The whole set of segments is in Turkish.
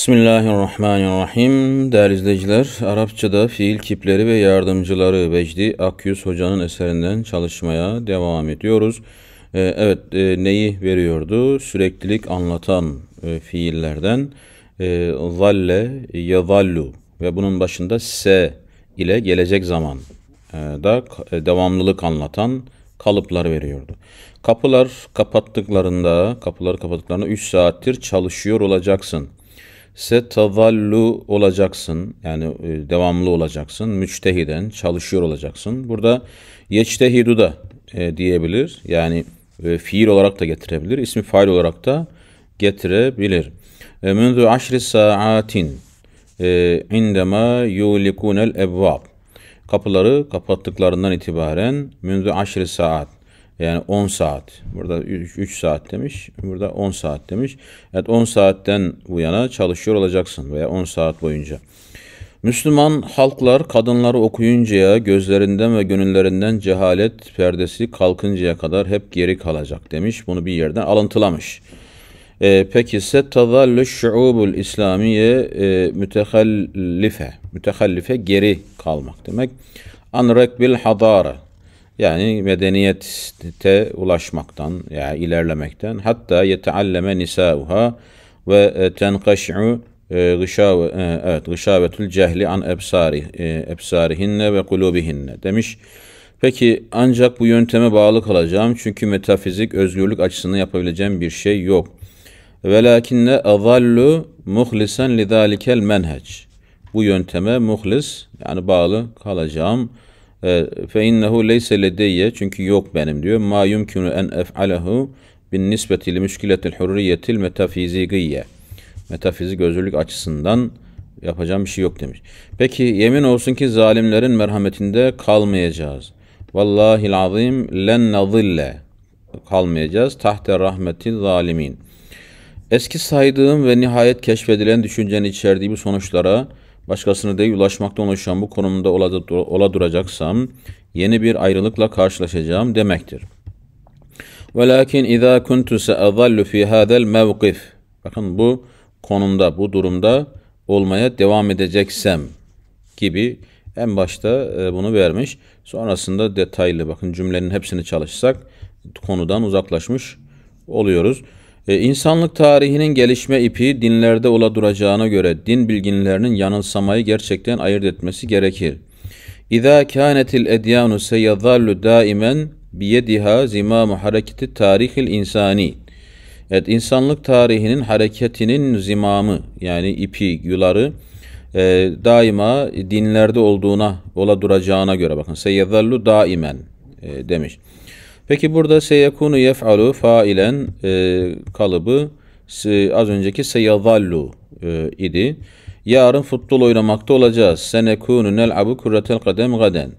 Bismillahirrahmanirrahim. Değerli izleyiciler, Arapçada fiil kipleri ve yardımcıları Vecdi Akyüz Hoca'nın eserinden çalışmaya devam ediyoruz. Ee, evet, e, neyi veriyordu? Süreklilik anlatan e, fiillerden e, zalle, yadallu ve bunun başında se ile gelecek zaman e, da e, devamlılık anlatan kalıplar veriyordu. Kapılar kapattıklarında, kapıları kapattıklarında 3 saattir çalışıyor olacaksın.'' setazallu olacaksın. Yani e, devamlı olacaksın. Müçtehiden çalışıyor olacaksın. Burada yeçtehidu da e, diyebilir. Yani e, fiil olarak da getirebilir. İsmi fail olarak da getirebilir. E, Münzü aşri saatin e, indema yulikunel ebvab. Kapıları kapattıklarından itibaren münzü aşri saat yani 10 saat. Burada 3 saat demiş. Burada 10 saat demiş. Evet 10 saatten bu yana çalışıyor olacaksın veya 10 saat boyunca. Müslüman halklar kadınları okuyuncaya gözlerinden ve gönüllerinden cehalet perdesi kalkıncaya kadar hep geri kalacak demiş. Bunu bir yerden alıntılamış. E, peki settazallü şuubul İslamiye e, mütehallife. Mütehallife geri kalmak demek. Anrek bil hadara yani medeniyete ulaşmaktan, yani ilerlemekten. Hatta yetealleme nisauha ve e, tenkaş'u e, e, gışavetül cehli an ebsarihinne ve kulubihinne demiş. Peki ancak bu yönteme bağlı kalacağım çünkü metafizik özgürlük açısından yapabileceğim bir şey yok. Velakinne azallu muhlisen lidalikel menhec. Bu yönteme muhlis yani bağlı kalacağım.'' E, fe innehu leyse ledeyye çünkü yok benim diyor. Ma yumkinu en ef'alehu bin nisbeti li müşkiletil hurriyetil metafizikiyye. Metafizik özgürlük açısından yapacağım bir şey yok demiş. Peki yemin olsun ki zalimlerin merhametinde kalmayacağız. Vallahi azim len nazille kalmayacağız. Tahte rahmeti zalimin. Eski saydığım ve nihayet keşfedilen düşüncenin içerdiği bu sonuçlara başkasına değil ulaşmaktan oluşan bu konumda ola, ola duracaksam yeni bir ayrılıkla karşılaşacağım demektir. Velakin izâ kuntu se'azallu fî hâzel mevqif. Bakın bu konumda, bu durumda olmaya devam edeceksem gibi en başta e, bunu vermiş. Sonrasında detaylı bakın cümlenin hepsini çalışsak konudan uzaklaşmış oluyoruz. E, insanlık tarihinin gelişme ipi dinlerde ola duracağına göre din bilginlerinin yanılsamayı gerçekten ayırt etmesi gerekir. İza kânetil edyanu seyazallu daimen biyediha zimamu hareketi tarihil insani. Evet insanlık tarihinin hareketinin zimamı yani ipi, yuları e, daima dinlerde olduğuna, ola duracağına göre bakın seyazallu daimen e, demiş. Peki burada seyekunu yef'alu failen e, kalıbı e, az önceki seyazallu e, idi. Yarın futbol oynamakta olacağız. Senekunu nel'abu kurretel kadem gaden.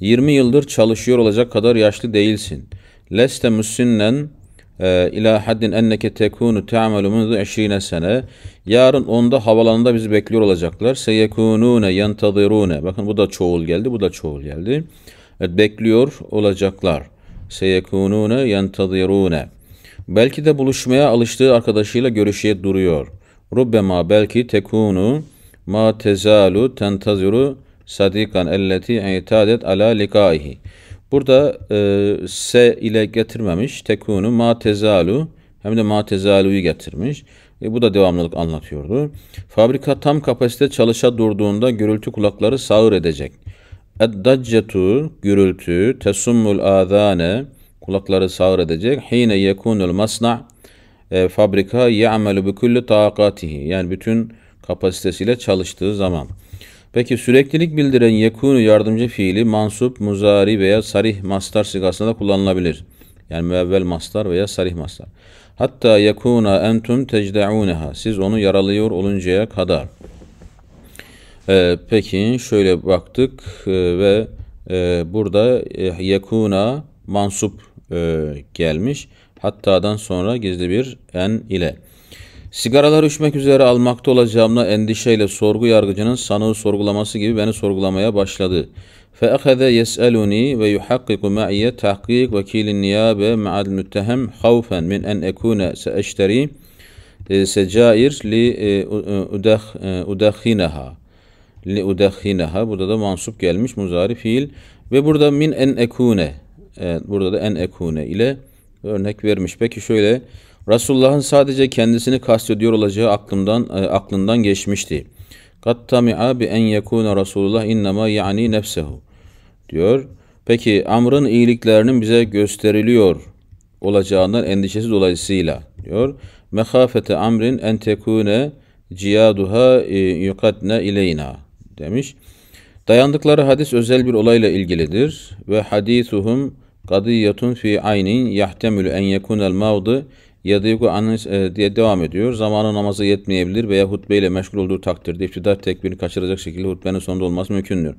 20 yıldır çalışıyor olacak kadar yaşlı değilsin. Leste musinnen e, ila haddin enneke tekunu te'amelu munzu 20 sene. Yarın onda havalanında bizi bekliyor olacaklar. Seyekunune yentazirune. Bakın bu da çoğul geldi, bu da çoğul geldi. Evet, bekliyor olacaklar seyekunune yentedirune. Belki de buluşmaya alıştığı arkadaşıyla görüşe duruyor. Rubbema belki tekunu ma tezalu tentaziru sadikan elleti itadet ala likaihi. Burada e, se ile getirmemiş. Tekunu ma tezalu hem de ma tezalu'yu getirmiş. E, bu da devamlılık anlatıyordu. Fabrika tam kapasite çalışa durduğunda gürültü kulakları sağır edecek. Eddaccetu gürültü, tesummul azane kulakları sağır edecek. Hine yekunul masna e, fabrika ya'melu bi kulli taqatihi yani bütün kapasitesiyle çalıştığı zaman. Peki süreklilik bildiren yekunu yardımcı fiili mansup, muzari veya sarih mastar sigasında kullanılabilir. Yani müevvel mastar veya sarih mastar. Hatta yekuna entum tecdaunaha. Siz onu yaralıyor oluncaya kadar. Ee, peki şöyle baktık e, ve e, burada e, yekuna mansup e, gelmiş. Hattadan sonra gizli bir en ile. Sigaralar üçmek üzere almakta olacağımla endişeyle sorgu yargıcının sanığı sorgulaması gibi beni sorgulamaya başladı. فَأَخَذَ يَسْأَلُنِي وَيُحَقِّقُ مَعِيَ تَحْقِيقُ وَكِيلِ النِّيَابَ مَعَ الْمُتَّهَمْ خَوْفًا مِنْ أَنْ أَكُونَ سَأَشْتَرِي سَجَائِرْ لِأُدَخِنَهَا li udakhinaha burada da mansup gelmiş muzari fiil ve burada min en ekune evet, burada da en ekune ile örnek vermiş. Peki şöyle Resulullah'ın sadece kendisini kastediyor olacağı aklımdan e, aklından geçmişti. Kattami'a bi en yekune Resulullah innema yani nefsehu diyor. Peki Amr'ın iyiliklerinin bize gösteriliyor olacağından endişesi dolayısıyla diyor. Mehafete amrin en tekune ciyaduha e, yukatne ileyna demiş. Dayandıkları hadis özel bir olayla ilgilidir ve hadisuhum kadiyetun fi aynin yahtemül en yekunel mavdı yadiku anis e, diye devam ediyor. Zamanı namazı yetmeyebilir veya hutbeyle meşgul olduğu takdirde iftidar tekbirini kaçıracak şekilde hutbenin sonunda olması mümkündür.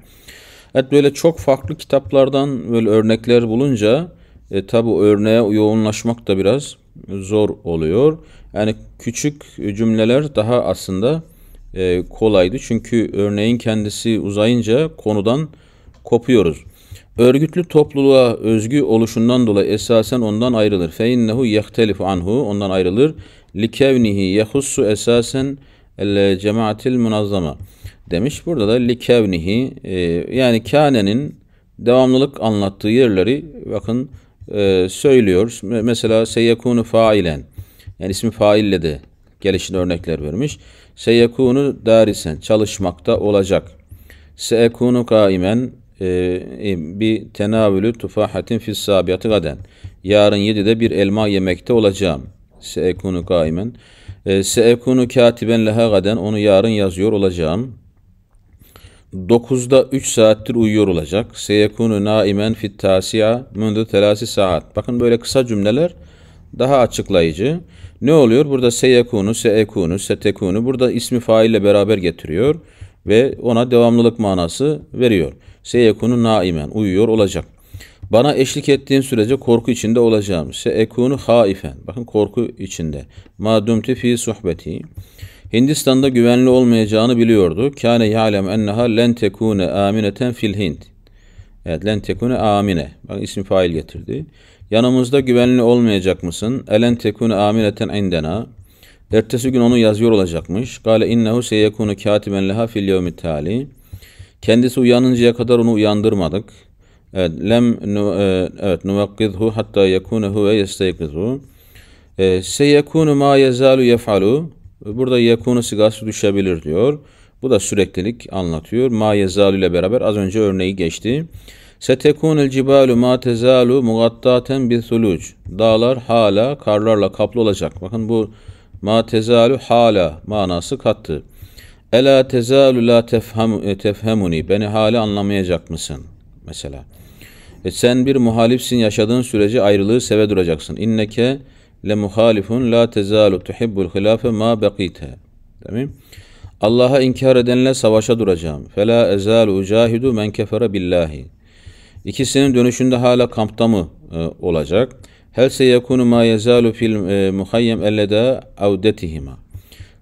Evet böyle çok farklı kitaplardan böyle örnekler bulunca e, tabi örneğe yoğunlaşmak da biraz zor oluyor. Yani küçük cümleler daha aslında e, kolaydı. Çünkü örneğin kendisi uzayınca konudan kopuyoruz. Örgütlü topluluğa özgü oluşundan dolayı esasen ondan ayrılır. Fe innehu yehtelifu anhu ondan ayrılır. Likevnihi yehussu esasen cemaatil munazzama demiş. Burada da likevnihi e, yani kânenin devamlılık anlattığı yerleri bakın e, söylüyor. Mesela seyekunu failen yani ismi faille de gelişine örnekler vermiş. Seyekunu darisen çalışmakta olacak. Seyekunu kaimen e, e bir tenavülü tufahatin fis sabiyatı gaden. Yarın de bir elma yemekte olacağım. Seekunu kaimen. E, Seekunu katiben leha gaden. Onu yarın yazıyor olacağım. 9'da 3 saattir uyuyor olacak. Seyekunu naimen fit tasiya mündu telasi saat. Bakın böyle kısa cümleler daha açıklayıcı. Ne oluyor? Burada seyekunu, seekunu, setekunu burada ismi faille beraber getiriyor ve ona devamlılık manası veriyor. Seyekunu naimen uyuyor olacak. Bana eşlik ettiğin sürece korku içinde olacağım. Seekunu haifen. Bakın korku içinde. Ma dumti fi suhbeti. Hindistan'da güvenli olmayacağını biliyordu. Kâne ya'lem enneha len tekune amineten fil Hind. Evet len tekune amine. Bakın ismi fail getirdi. Yanımızda güvenli olmayacak mısın? Elen tekune amireten indena. Ertesi gün onu yazıyor olacakmış. Gale innehu seyekunu katiben leha fil yevmi tali. Kendisi uyanıncaya kadar onu uyandırmadık. Evet, lem e, evet nuvakkidhu hatta yekunehu ve yesteykizu. E, seyekunu ma yezalu yefalu. Burada yekunu sigası düşebilir diyor. Bu da süreklilik anlatıyor. Ma yezalu ile beraber az önce örneği geçti. Setekunel cibalu ma tezalu mugattaten bir suluc. Dağlar hala karlarla kaplı olacak. Bakın bu ma tezalu hala manası kattı. Ela tezalu la tefhem, tefhemuni. Beni hala anlamayacak mısın? Mesela. E sen bir muhalifsin yaşadığın sürece ayrılığı seve duracaksın. İnneke le muhalifun la tezalu tuhibbul hilafe ma bekite. Değil Allah'a inkar edenle savaşa duracağım. Fela ezalu ucahidu men kefere billahi. İkisinin dönüşünde hala kampta mı e, olacak? Hel se yekunu ma yezalu fil e, muhayyem elleda avdetihima.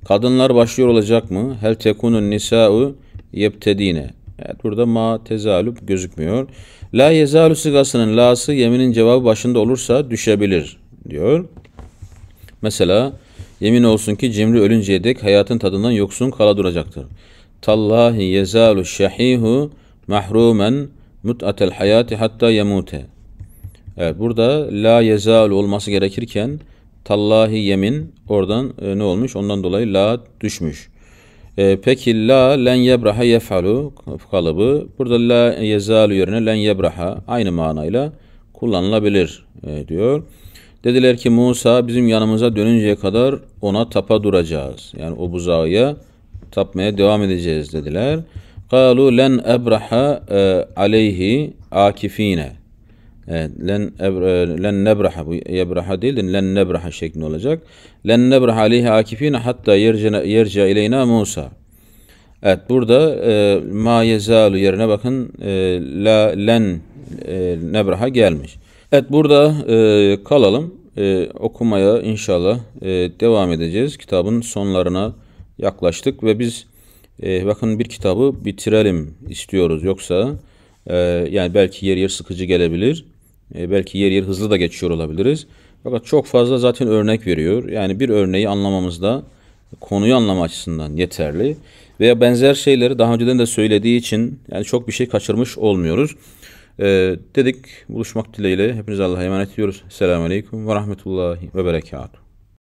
Kadınlar başlıyor olacak mı? Hel tekunun nisa'u yebtedine. Evet burada ma tezalup gözükmüyor. La yezalu sigasının la'sı yeminin cevabı başında olursa düşebilir diyor. Mesela yemin olsun ki Cimri ölünceye dek hayatın tadından yoksun kala duracaktır. Tallahi yezalu şahihu mahrumen mut'atel hayati hatta yemute. Evet burada la yezal olması gerekirken tallahi yemin oradan e, ne olmuş? Ondan dolayı la düşmüş. E, peki la len yebraha yefalu kalıbı burada la yezal yerine len yebraha aynı manayla kullanılabilir e, diyor. Dediler ki Musa bizim yanımıza dönünceye kadar ona tapa duracağız. Yani o buzağıya tapmaya devam edeceğiz dediler. Kalu len ebraha e, aleyhi akifine. Evet, len, ebre, len nebraha bu yebraha değil de len nebraha olacak. Len nebraha aleyhi akifine hatta yerce, yerce ileyna Musa. Evet burada ma e, yezalu yerine bakın la len e, nebraha gelmiş. Evet burada e, kalalım. E, okumaya inşallah devam edeceğiz. Kitabın sonlarına yaklaştık ve biz e, bakın bir kitabı bitirelim istiyoruz. Yoksa e, yani belki yer yer sıkıcı gelebilir. E, belki yer yer hızlı da geçiyor olabiliriz. Fakat çok fazla zaten örnek veriyor. Yani bir örneği anlamamızda konuyu anlama açısından yeterli. Veya benzer şeyleri daha önceden de söylediği için yani çok bir şey kaçırmış olmuyoruz. Ee, dedik buluşmak dileğiyle. Hepinize Allah'a emanet ediyoruz. Selamun Aleyküm ve Rahmetullahi ve Berekatuhu.